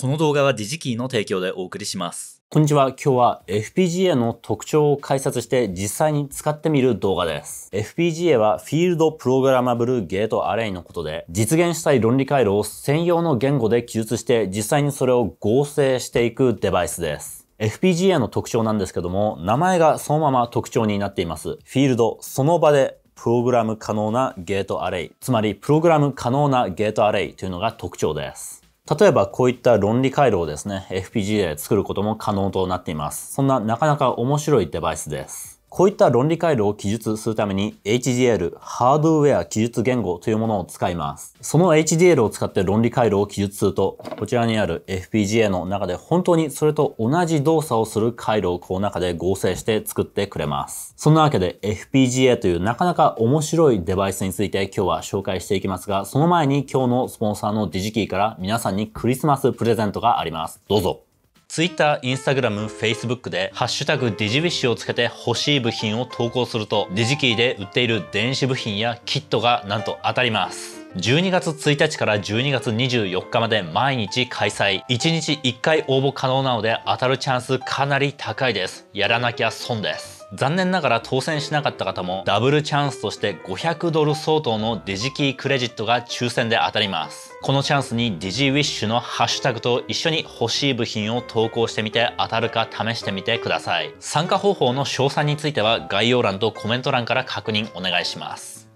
この動画はディジキーの提供でお送りします。こんにちは。今日は FPGA の特徴を解説して実際に使ってみる動画です。FPGA はフィールドプログラマブルゲートアレイのことで、実現したい論理回路を専用の言語で記述して実際にそれを合成していくデバイスです。FPGA の特徴なんですけども、名前がそのまま特徴になっています。フィールド、その場でプログラム可能なゲートアレイ。つまり、プログラム可能なゲートアレイというのが特徴です。例えばこういった論理回路をですね、FPGA で作ることも可能となっています。そんななかなか面白いデバイスです。こういった論理回路を記述するために HDL、ハードウェア記述言語というものを使います。その HDL を使って論理回路を記述すると、こちらにある FPGA の中で本当にそれと同じ動作をする回路をこの中で合成して作ってくれます。そんなわけで FPGA というなかなか面白いデバイスについて今日は紹介していきますが、その前に今日のスポンサーのディジキーから皆さんにクリスマスプレゼントがあります。どうぞ。Twitter、Instagram、Facebook で、ハッシュタグデジウィッシュをつけて欲しい部品を投稿すると、デジキーで売っている電子部品やキットがなんと当たります。12月1日から12月24日まで毎日開催。1日1回応募可能なので当たるチャンスかなり高いです。やらなきゃ損です。残念ながら当選しなかった方もダブルチャンスとして500ドル相当のデジキークレジットが抽選で当たります。このチャンスにデジウィッシュのハッシュタグと一緒に欲しい部品を投稿してみて当たるか試してみてください。参加方法の詳細については概要欄とコメント欄から確認お願いします。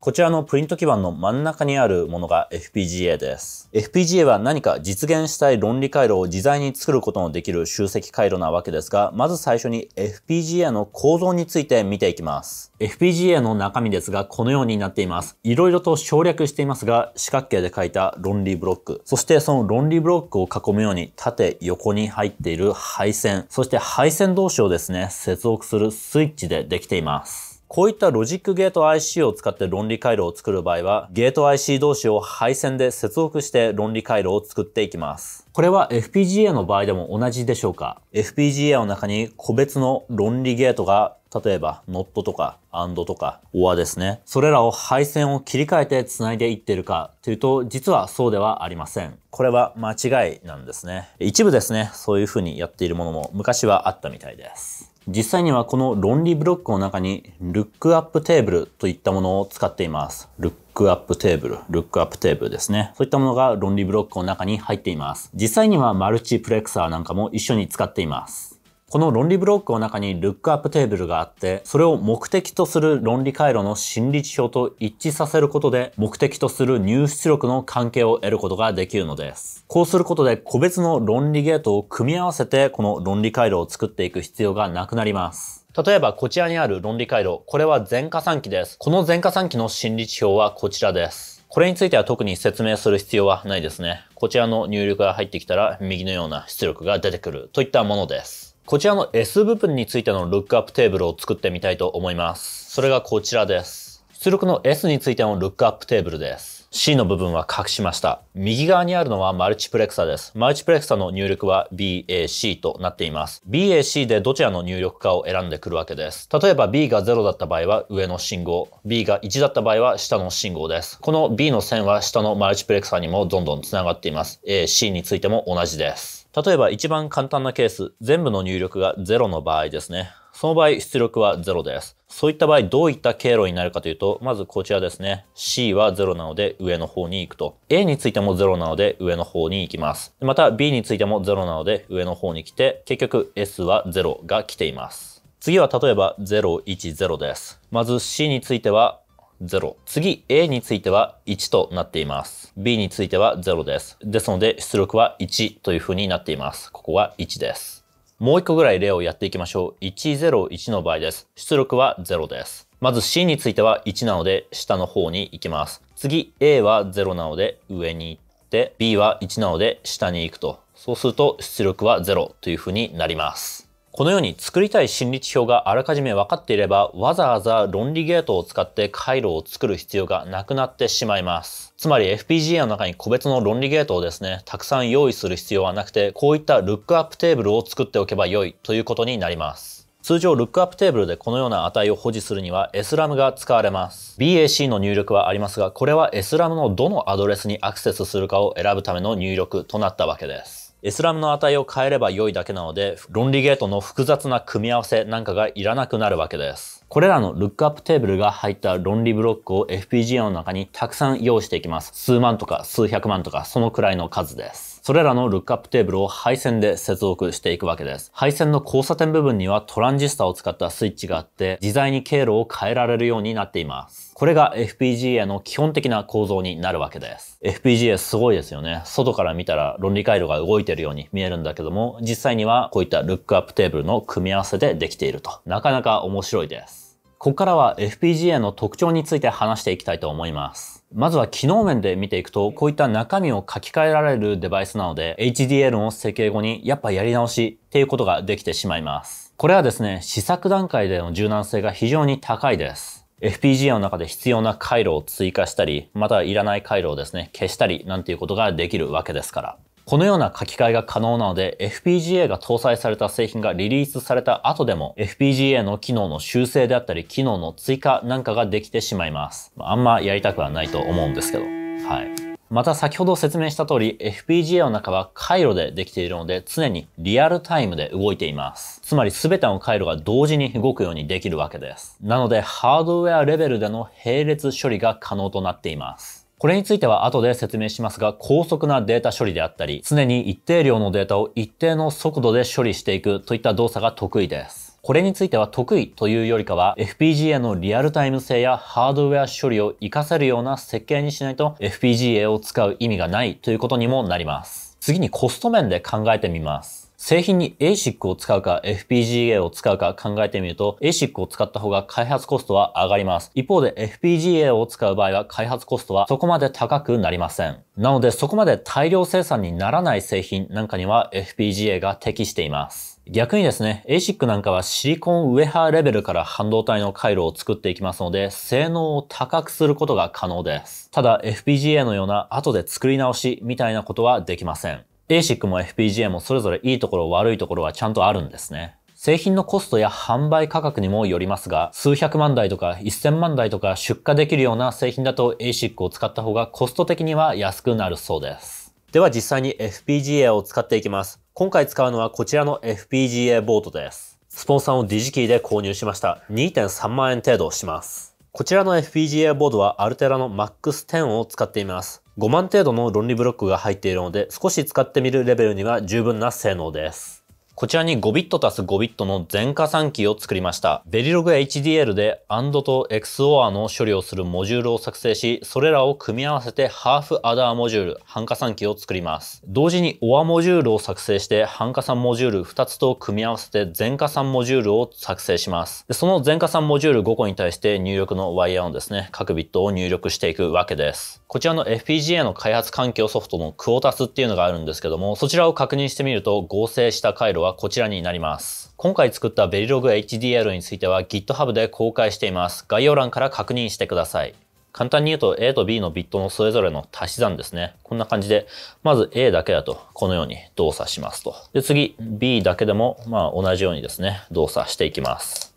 こちらのプリント基板の真ん中にあるものが FPGA です。FPGA は何か実現したい論理回路を自在に作ることのできる集積回路なわけですが、まず最初に FPGA の構造について見ていきます。FPGA の中身ですが、このようになっています。色々と省略していますが、四角形で書いた論理ブロック、そしてその論理ブロックを囲むように縦横に入っている配線、そして配線同士をですね、接続するスイッチでできています。こういったロジックゲート IC を使って論理回路を作る場合は、ゲート IC 同士を配線で接続して論理回路を作っていきます。これは FPGA の場合でも同じでしょうか ?FPGA の中に個別の論理ゲートが例えば、ノットとか、AND とか、OR ですね。それらを配線を切り替えて繋いでいってるかというと、実はそうではありません。これは間違いなんですね。一部ですね、そういう風にやっているものも昔はあったみたいです。実際にはこの論理ブロックの中に、ルックアップテーブルといったものを使っています。ルックアップテーブル、ルックアップテーブルですね。そういったものが論理ブロックの中に入っています。実際にはマルチプレクサーなんかも一緒に使っています。この論理ブロックの中にルックアップテーブルがあって、それを目的とする論理回路の心理値表と一致させることで、目的とする入出力の関係を得ることができるのです。こうすることで、個別の論理ゲートを組み合わせて、この論理回路を作っていく必要がなくなります。例えばこちらにある論理回路、これは全加算機です。この全加算機の心理値表はこちらです。これについては特に説明する必要はないですね。こちらの入力が入ってきたら右のような出力が出てくるといったものです。こちらの S 部分についてのルックアップテーブルを作ってみたいと思います。それがこちらです。出力の S についてのルックアップテーブルです。C の部分は隠しました。右側にあるのはマルチプレクサです。マルチプレクサの入力は BAC となっています。BAC でどちらの入力かを選んでくるわけです。例えば B が0だった場合は上の信号、B が1だった場合は下の信号です。この B の線は下のマルチプレクサにもどんどん繋がっています。AC についても同じです。例えば一番簡単なケース、全部の入力が0の場合ですね。その場合、出力は0です。そういった場合、どういった経路になるかというと、まずこちらですね。C は0なので上の方に行くと。A についても0なので上の方に行きます。また B についても0なので上の方に来て、結局 S は0が来ています。次は例えば010です。まず C については0。次、A については1となっています。B については0です。ですので、出力は1という風になっています。ここは1です。もう一個ぐらい例をやっていきましょう。101の場合です。出力は0です。まず C については1なので、下の方に行きます。次、A は0なので、上に行って、B は1なので、下に行くと。そうすると、出力は0という風になります。このように作りたい心理値表があらかじめ分かっていれば、わざわざ論理ゲートを使って回路を作る必要がなくなってしまいます。つまり FPGA の中に個別の論理ゲートをですね、たくさん用意する必要はなくて、こういったルックアップテーブルを作っておけば良いということになります。通常、ルックアップテーブルでこのような値を保持するには SRAM が使われます。BAC の入力はありますが、これは SRAM のどのアドレスにアクセスするかを選ぶための入力となったわけです。s スラムの値を変えれば良いだけなので、論理ゲートの複雑な組み合わせなんかがいらなくなるわけです。これらのルックアップテーブルが入った論理ブロックを FPGA の中にたくさん用意していきます。数万とか数百万とかそのくらいの数です。それらのルックアップテーブルを配線で接続していくわけです。配線の交差点部分にはトランジスタを使ったスイッチがあって、自在に経路を変えられるようになっています。これが FPGA の基本的な構造になるわけです。FPGA すごいですよね。外から見たら論理回路が動いてるように見えるんだけども、実際にはこういったルックアップテーブルの組み合わせでできていると。なかなか面白いです。ここからは FPGA の特徴について話していきたいと思います。まずは機能面で見ていくと、こういった中身を書き換えられるデバイスなので、HDL の設計後にやっぱやり直しっていうことができてしまいます。これはですね、試作段階での柔軟性が非常に高いです。FPGA の中で必要な回路を追加したり、またはいらない回路をですね、消したりなんていうことができるわけですから。このような書き換えが可能なので、FPGA が搭載された製品がリリースされた後でも、FPGA の機能の修正であったり、機能の追加なんかができてしまいます。あんまやりたくはないと思うんですけど。はい。また先ほど説明した通り FPGA の中は回路でできているので常にリアルタイムで動いています。つまり全ての回路が同時に動くようにできるわけです。なのでハードウェアレベルでの並列処理が可能となっています。これについては後で説明しますが、高速なデータ処理であったり、常に一定量のデータを一定の速度で処理していくといった動作が得意です。これについては得意というよりかは FPGA のリアルタイム性やハードウェア処理を活かせるような設計にしないと FPGA を使う意味がないということにもなります。次にコスト面で考えてみます。製品に ASIC を使うか FPGA を使うか考えてみると ASIC を使った方が開発コストは上がります。一方で FPGA を使う場合は開発コストはそこまで高くなりません。なのでそこまで大量生産にならない製品なんかには FPGA が適しています。逆にですね、ASIC なんかはシリコンウェハーレベルから半導体の回路を作っていきますので、性能を高くすることが可能です。ただ FPGA のような後で作り直しみたいなことはできません。ASIC も FPGA もそれぞれいいところ悪いところはちゃんとあるんですね。製品のコストや販売価格にもよりますが、数百万台とか1000万台とか出荷できるような製品だと ASIC を使った方がコスト的には安くなるそうです。では実際に FPGA を使っていきます。今回使うのはこちらの FPGA ボートです。スポンサーをディジキーで購入しました。2.3万円程度します。こちらの FPGA ボードはアルテラの MAX10 を使っています。5万程度の論理ブロックが入っているので、少し使ってみるレベルには十分な性能です。こちらに5ビット足す5ビットの全加算機を作りました。Verilog HDL で AND と XOR の処理をするモジュールを作成し、それらを組み合わせてハーフアダーモジュール、半加算機を作ります。同時に OR モジュールを作成して、半加算モジュール2つと組み合わせて全加算モジュールを作成します。その全加算モジュール5個に対して入力のワイヤーのですね、各ビットを入力していくわけです。こちらの FPGA の開発環境ソフトのクオタスっていうのがあるんですけども、そちらを確認してみると合成した回路はこちらになります。今回作ったベリログ HDL については GitHub で公開しています。概要欄から確認してください。簡単に言うと A と B のビットのそれぞれの足し算ですね。こんな感じで、まず A だけだとこのように動作しますと。で、次 B だけでもまあ同じようにですね、動作していきます。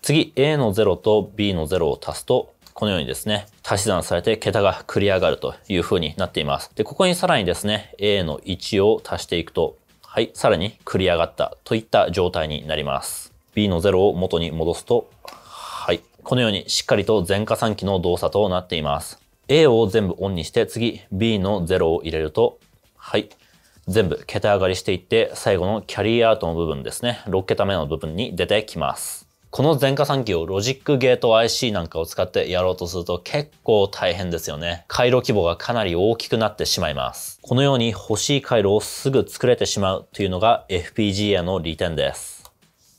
次 A の0と B の0を足すとこのようにですね、足し算されて桁が繰り上がるという風になっています。で、ここにさらにですね、A の1を足していくと、はい、さらに繰り上がったといった状態になります。B の0を元に戻すと、はい、このようにしっかりと全加算機の動作となっています。A を全部オンにして次 B の0を入れると、はい、全部桁上がりしていって最後のキャリーアウトの部分ですね、6桁目の部分に出てきます。この全加算機をロジックゲート IC なんかを使ってやろうとすると結構大変ですよね。回路規模がかなり大きくなってしまいます。このように欲しい回路をすぐ作れてしまうというのが FPGA の利点です。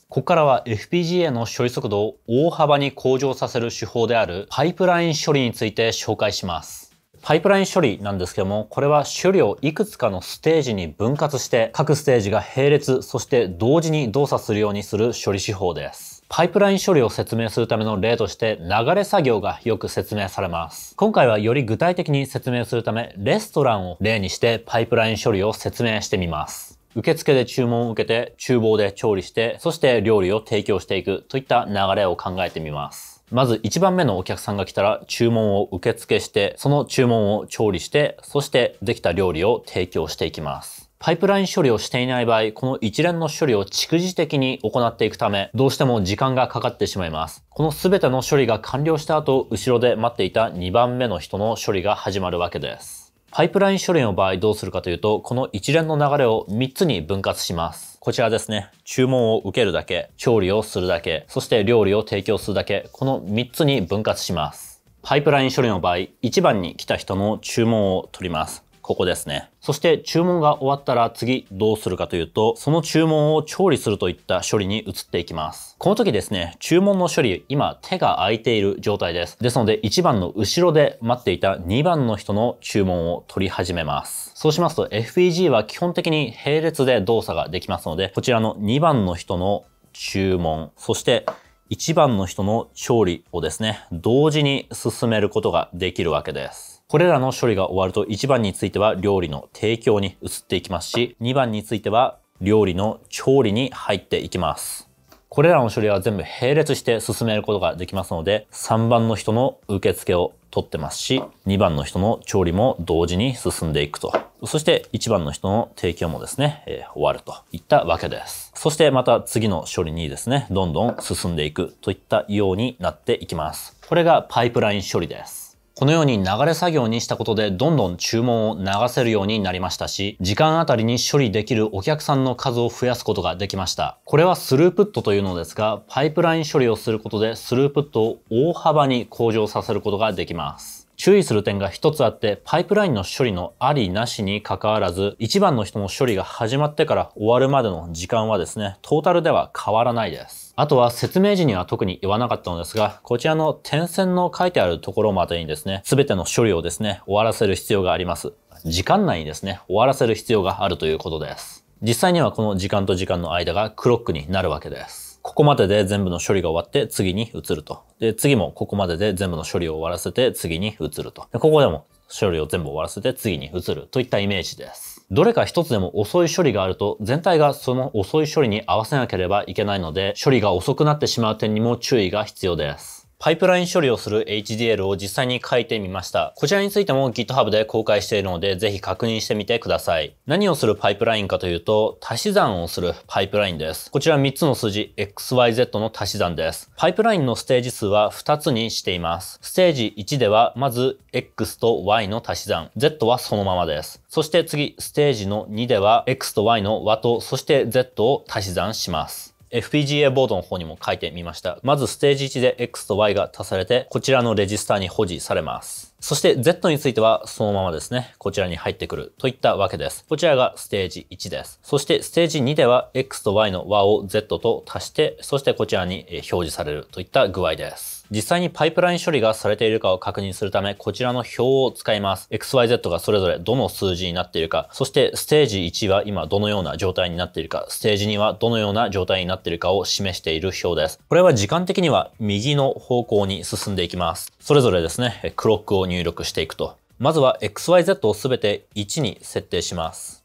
ここからは FPGA の処理速度を大幅に向上させる手法であるパイプライン処理について紹介します。パイプライン処理なんですけども、これは処理をいくつかのステージに分割して、各ステージが並列、そして同時に動作するようにする処理手法です。パイプライン処理を説明するための例として流れ作業がよく説明されます。今回はより具体的に説明するためレストランを例にしてパイプライン処理を説明してみます。受付で注文を受けて、厨房で調理して、そして料理を提供していくといった流れを考えてみます。まず1番目のお客さんが来たら注文を受付して、その注文を調理して、そしてできた料理を提供していきます。パイプライン処理をしていない場合、この一連の処理を蓄次的に行っていくため、どうしても時間がかかってしまいます。この全ての処理が完了した後、後ろで待っていた2番目の人の処理が始まるわけです。パイプライン処理の場合どうするかというと、この一連の流れを3つに分割します。こちらですね。注文を受けるだけ、調理をするだけ、そして料理を提供するだけ、この3つに分割します。パイプライン処理の場合、1番に来た人の注文を取ります。ここですね。そして注文が終わったら次どうするかというと、その注文を調理するといった処理に移っていきます。この時ですね、注文の処理、今手が空いている状態です。ですので1番の後ろで待っていた2番の人の注文を取り始めます。そうしますと FEG は基本的に並列で動作ができますので、こちらの2番の人の注文、そして1番の人の調理をですね、同時に進めることができるわけです。これらの処理が終わると1番については料理の提供に移っていきますし、2番については料理の調理に入っていきます。これらの処理は全部並列して進めることができますので、3番の人の受付を取ってますし、2番の人の調理も同時に進んでいくと。そして1番の人の提供もですね、えー、終わるといったわけです。そしてまた次の処理にですね、どんどん進んでいくといったようになっていきます。これがパイプライン処理です。このように流れ作業にしたことでどんどん注文を流せるようになりましたし、時間あたりに処理できるお客さんの数を増やすことができました。これはスループットというのですが、パイプライン処理をすることでスループットを大幅に向上させることができます。注意する点が一つあって、パイプラインの処理のありなしに関わらず、一番の人の処理が始まってから終わるまでの時間はですね、トータルでは変わらないです。あとは説明時には特に言わなかったのですが、こちらの点線の書いてあるところまでにですね、すべての処理をですね、終わらせる必要があります。時間内にですね、終わらせる必要があるということです。実際にはこの時間と時間の間がクロックになるわけです。ここまでで全部の処理が終わって次に移ると。で、次もここまでで全部の処理を終わらせて次に移ると。でここでも処理を全部終わらせて次に移るといったイメージです。どれか一つでも遅い処理があると、全体がその遅い処理に合わせなければいけないので、処理が遅くなってしまう点にも注意が必要です。パイプライン処理をする HDL を実際に書いてみました。こちらについても GitHub で公開しているので、ぜひ確認してみてください。何をするパイプラインかというと、足し算をするパイプラインです。こちら3つの数字、XYZ の足し算です。パイプラインのステージ数は2つにしています。ステージ1では、まず X と Y の足し算、Z はそのままです。そして次、ステージの2では、X と Y の和と、そして Z を足し算します。FPGA ボードの方にも書いてみました。まずステージ1で X と Y が足されて、こちらのレジスターに保持されます。そして Z についてはそのままですね、こちらに入ってくるといったわけです。こちらがステージ1です。そしてステージ2では X と Y の和を Z と足して、そしてこちらに表示されるといった具合です。実際にパイプライン処理がされているかを確認するため、こちらの表を使います。XYZ がそれぞれどの数字になっているか、そしてステージ1は今どのような状態になっているか、ステージ2はどのような状態になっているかを示している表です。これは時間的には右の方向に進んでいきます。それぞれですね、クロックを入力していくと。まずは XYZ をすべて1に設定します。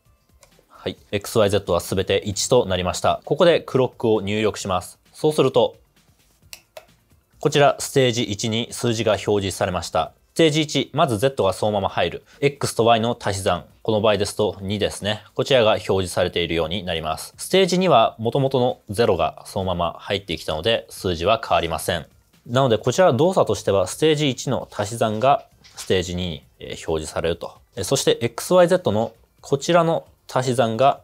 はい。XYZ はすべて1となりました。ここでクロックを入力します。そうすると、こちら、ステージ1に数字が表示されました。ステージ1、まず Z がそのまま入る。X と Y の足し算。この場合ですと2ですね。こちらが表示されているようになります。ステージ2は元々の0がそのまま入ってきたので、数字は変わりません。なので、こちら動作としては、ステージ1の足し算がステージ2に表示されると。そして XYZ のこちらの足し算が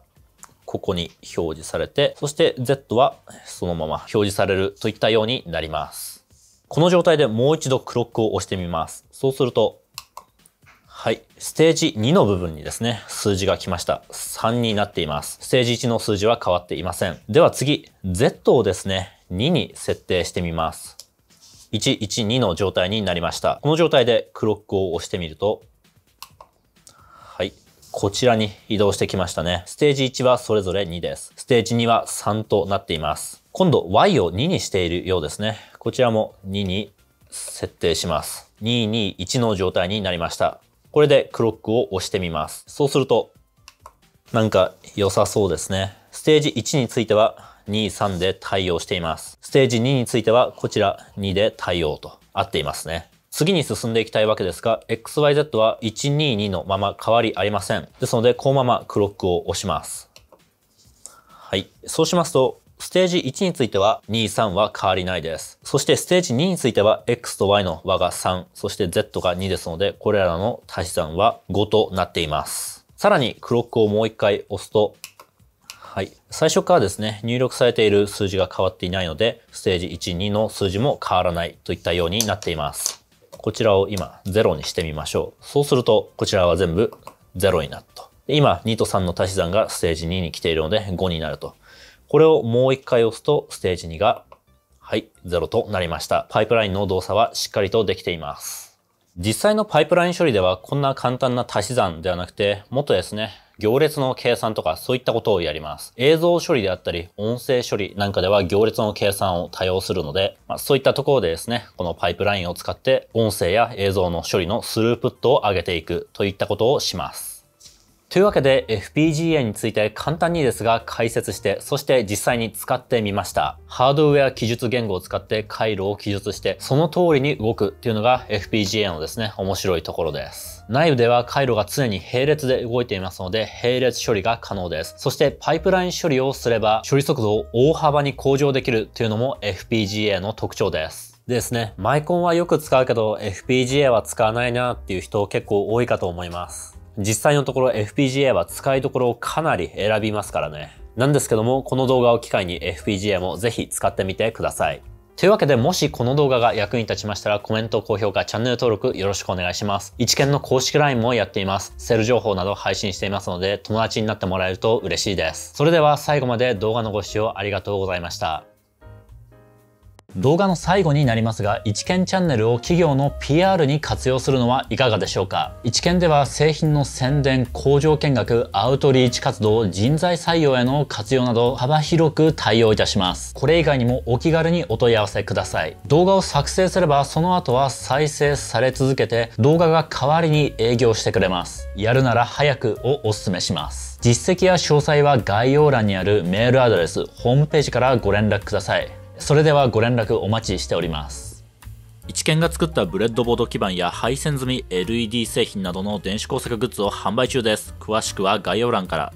ここに表示されて、そして Z はそのまま表示されるといったようになります。この状態でもう一度クロックを押してみます。そうすると、はい。ステージ2の部分にですね、数字が来ました。3になっています。ステージ1の数字は変わっていません。では次、Z をですね、2に設定してみます。112の状態になりました。この状態でクロックを押してみると、はい。こちらに移動してきましたね。ステージ1はそれぞれ2です。ステージ2は3となっています。今度 y を2にしているようですね。こちらも2に設定します。221の状態になりました。これでクロックを押してみます。そうすると、なんか良さそうですね。ステージ1については23で対応しています。ステージ2についてはこちら2で対応と合っていますね。次に進んでいきたいわけですが、XYZ は122のまま変わりありません。ですので、このままクロックを押します。はい。そうしますと、ステージ1については2、3は変わりないです。そしてステージ2については X と Y の和が3、そして Z が2ですので、これらの足し算は5となっています。さらにクロックをもう一回押すと、はい。最初からですね、入力されている数字が変わっていないので、ステージ1、2の数字も変わらないといったようになっています。こちらを今0にしてみましょう。そうすると、こちらは全部0になると。今、2と3の足し算がステージ2に来ているので5になると。これをもう一回押すとステージ2が、はい、0となりました。パイプラインの動作はしっかりとできています。実際のパイプライン処理ではこんな簡単な足し算ではなくて、もっとですね、行列の計算とかそういったことをやります。映像処理であったり、音声処理なんかでは行列の計算を多用するので、まあ、そういったところでですね、このパイプラインを使って音声や映像の処理のスループットを上げていくといったことをします。というわけで FPGA について簡単にですが解説して、そして実際に使ってみました。ハードウェア記述言語を使って回路を記述して、その通りに動くっていうのが FPGA のですね、面白いところです。内部では回路が常に並列で動いていますので、並列処理が可能です。そしてパイプライン処理をすれば、処理速度を大幅に向上できるというのも FPGA の特徴です。でですね、マイコンはよく使うけど FPGA は使わないなっていう人結構多いかと思います。実際のところ FPGA は使いどころをかなり選びますからね。なんですけども、この動画を機会に FPGA もぜひ使ってみてください。というわけで、もしこの動画が役に立ちましたら、コメント、高評価、チャンネル登録よろしくお願いします。一見の公式 LINE もやっています。セル情報など配信していますので、友達になってもらえると嬉しいです。それでは最後まで動画のご視聴ありがとうございました。動画の最後になりますが、一見チャンネルを企業の PR に活用するのはいかがでしょうか一見では製品の宣伝、工場見学、アウトリーチ活動、人材採用への活用など幅広く対応いたします。これ以外にもお気軽にお問い合わせください。動画を作成すればその後は再生され続けて動画が代わりに営業してくれます。やるなら早くをお勧めします。実績や詳細は概要欄にあるメールアドレス、ホームページからご連絡ください。それではご連絡お待ちしております。一見が作ったブレッドボード基板や配線済み LED 製品などの電子工作グッズを販売中です。詳しくは概要欄から。